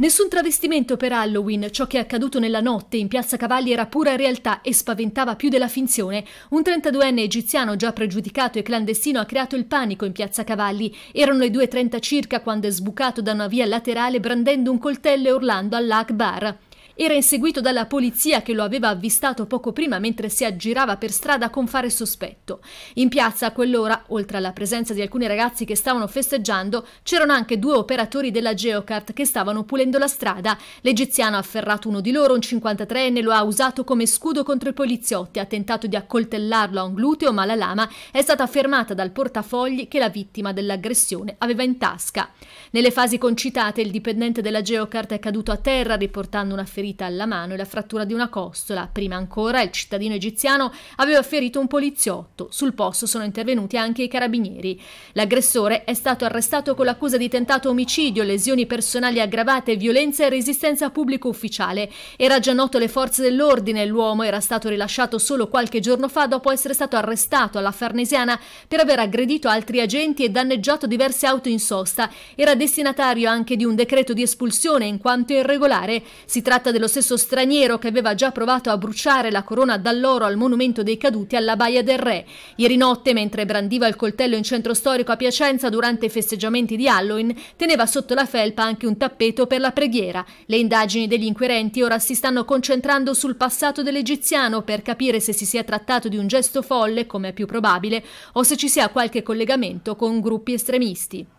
Nessun travestimento per Halloween, ciò che è accaduto nella notte in Piazza Cavalli era pura realtà e spaventava più della finzione. Un 32enne egiziano già pregiudicato e clandestino ha creato il panico in Piazza Cavalli. Erano le 2.30 circa quando è sbucato da una via laterale brandendo un coltello e urlando all'Akbar. Era inseguito dalla polizia che lo aveva avvistato poco prima mentre si aggirava per strada con fare sospetto. In piazza a quell'ora, oltre alla presenza di alcuni ragazzi che stavano festeggiando, c'erano anche due operatori della Geocart che stavano pulendo la strada. L'egiziano ha afferrato uno di loro, un 53enne, lo ha usato come scudo contro i poliziotti, ha tentato di accoltellarlo a un gluteo, ma la lama è stata fermata dal portafogli che la vittima dell'aggressione aveva in tasca. Nelle fasi concitate il dipendente della Geocart è caduto a terra riportando una ferita ferita alla mano e la frattura di una costola. Prima ancora il cittadino egiziano aveva ferito un poliziotto. Sul posto sono intervenuti anche i carabinieri. L'aggressore è stato arrestato con l'accusa di tentato omicidio, lesioni personali aggravate, violenza e resistenza pubblico ufficiale. Era già noto alle forze dell'ordine. L'uomo era stato rilasciato solo qualche giorno fa dopo essere stato arrestato alla Farnesiana per aver aggredito altri agenti e danneggiato diverse auto in sosta. Era destinatario anche di un decreto di espulsione in quanto irregolare. Si tratta del dello stesso straniero che aveva già provato a bruciare la corona d'alloro al monumento dei caduti alla Baia del Re. Ieri notte, mentre brandiva il coltello in centro storico a Piacenza durante i festeggiamenti di Halloween, teneva sotto la felpa anche un tappeto per la preghiera. Le indagini degli inquirenti ora si stanno concentrando sul passato dell'egiziano per capire se si sia trattato di un gesto folle, come è più probabile, o se ci sia qualche collegamento con gruppi estremisti.